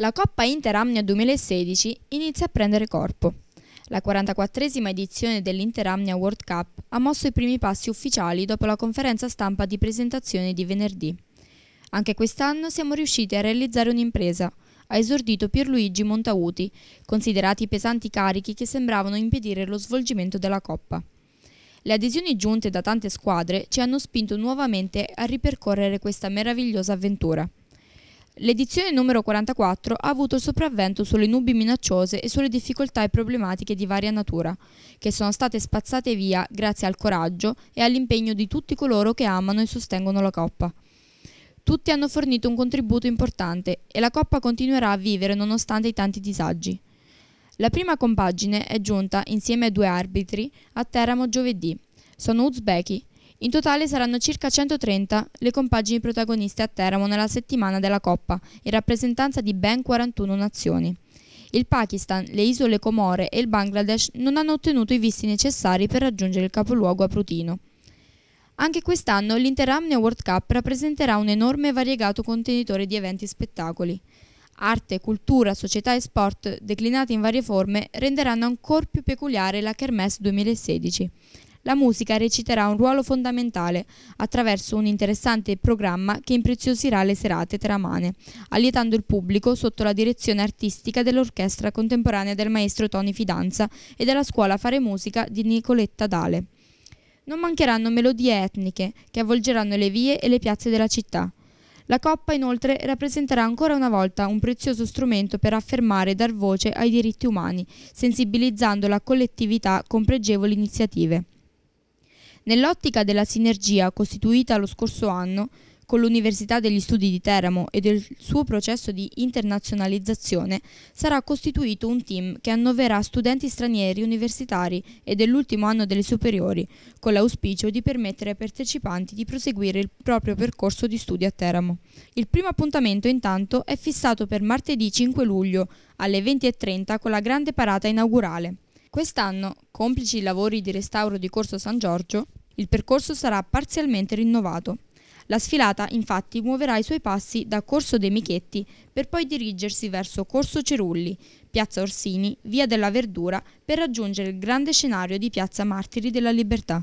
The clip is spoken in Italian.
la Coppa Inter Amnia 2016 inizia a prendere corpo. La 44esima edizione dell'Inter Amnia World Cup ha mosso i primi passi ufficiali dopo la conferenza stampa di presentazione di venerdì. Anche quest'anno siamo riusciti a realizzare un'impresa, ha esordito Pierluigi Montauti, considerati i pesanti carichi che sembravano impedire lo svolgimento della Coppa. Le adesioni giunte da tante squadre ci hanno spinto nuovamente a ripercorrere questa meravigliosa avventura. L'edizione numero 44 ha avuto il sopravvento sulle nubi minacciose e sulle difficoltà e problematiche di varia natura, che sono state spazzate via grazie al coraggio e all'impegno di tutti coloro che amano e sostengono la Coppa. Tutti hanno fornito un contributo importante e la Coppa continuerà a vivere nonostante i tanti disagi. La prima compagine è giunta, insieme a due arbitri, a Teramo giovedì. Sono uzbeki, in totale saranno circa 130 le compagini protagoniste a Teramo nella settimana della Coppa, in rappresentanza di ben 41 nazioni. Il Pakistan, le isole Comore e il Bangladesh non hanno ottenuto i visti necessari per raggiungere il capoluogo aprutino. Anche quest'anno l'Interamne World Cup rappresenterà un enorme e variegato contenitore di eventi e spettacoli. Arte, cultura, società e sport, declinati in varie forme, renderanno ancora più peculiare la Kermesse 2016 la musica reciterà un ruolo fondamentale attraverso un interessante programma che impreziosirà le serate teramane, allietando il pubblico sotto la direzione artistica dell'orchestra contemporanea del maestro Tony Fidanza e della scuola Fare Musica di Nicoletta Dale. Non mancheranno melodie etniche che avvolgeranno le vie e le piazze della città. La coppa inoltre rappresenterà ancora una volta un prezioso strumento per affermare e dar voce ai diritti umani, sensibilizzando la collettività con pregevoli iniziative. Nell'ottica della sinergia costituita lo scorso anno con l'Università degli Studi di Teramo e del suo processo di internazionalizzazione, sarà costituito un team che annoverà studenti stranieri universitari e dell'ultimo anno delle superiori, con l'auspicio di permettere ai partecipanti di proseguire il proprio percorso di studi a Teramo. Il primo appuntamento intanto è fissato per martedì 5 luglio alle 20.30 con la grande parata inaugurale. Quest'anno, complici i lavori di restauro di Corso San Giorgio, il percorso sarà parzialmente rinnovato. La sfilata infatti muoverà i suoi passi da Corso dei Michetti per poi dirigersi verso Corso Cerulli, Piazza Orsini, Via della Verdura per raggiungere il grande scenario di Piazza Martiri della Libertà.